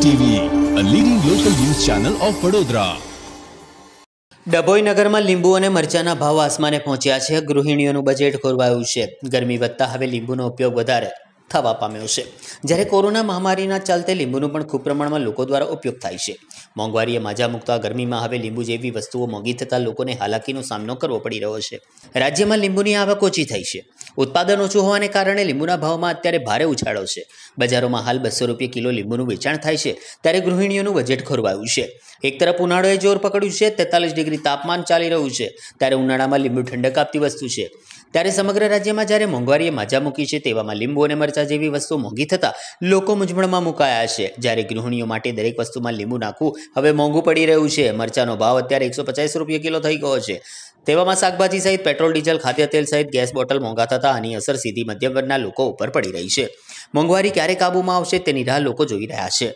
TV a leading local news channel of Vadodara Dabhoi નગરમાં લીંબુ અને મરચાના ભાવ આસમાને પહોંચ્યા છે ગૃહિણીઓનું બજેટ ખોરવાયું છે ગરમી વધતા હવે લીંબુનો ઉપયોગ વધારે થવા પામ્યો છે જ્યારે કોરોના મહામારીના ચાલતે લીંબુનો પણ ખૂબ પ્રમાણમાં લોકો દ્વારા ઉપયોગ થાય છે મોંઘવારીએ માજા મૂકતા ગરમીમાં હવે લીંબુ જેવી વસ્તુઓ મોંઘી થતાં લોકોને હાલાકીનો સામનો કરવો પડી રહ્યો છે રાજ્યમાં લીંબુની આવક ઓછી થઈ છે ઉત્પાદન ઓછું હોવાને કારણે લીંબુના ભાવમાં અત્યારે ભારે ઉછાળો છે બજારોમાં હાલ બસો રૂપિયા કિલો લીંબુનું વેચાણ થાય છે ત્યારે ગૃહિણીઓનું બજેટ ખોરવાયું છે એક તરફ ઉનાળોએ જોર પકડ્યું છે તેતાલીસ ડિગ્રી તાપમાન ચાલી રહ્યું છે ત્યારે ઉનાળામાં લીંબુ ઠંડક આપતી વસ્તુ છે ત્યારે સમગ્ર રાજ્યમાં જ્યારે મોંઘવારીએ માજા મૂકી છે તેવામાં લીંબુ અને મરચા જેવી વસ્તુઓ મોંઘી થતાં લોકો મૂંઝવણમાં મુકાયા છે જ્યારે ગૃહિણીઓ માટે દરેક વસ્તુમાં લીંબુ નાખવું હવે મોંઘું પડી રહ્યું છે મરચાનો ભાવ અત્યારે એકસો પચાસ રૂપિયા કિલો થઈ ગયો છે તેવામાં શાકભાજી સહિત પેટ્રોલ ડીઝલ ખાદ્ય તેલ સહિત ગેસ બોટલ મોંઘા થતાં આની અસર સીધી મધ્યમ વર્ગના લોકો ઉપર પડી રહી છે મોંઘવારી ક્યારે કાબૂમાં આવશે તેની રાહ લોકો જોઈ રહ્યા છે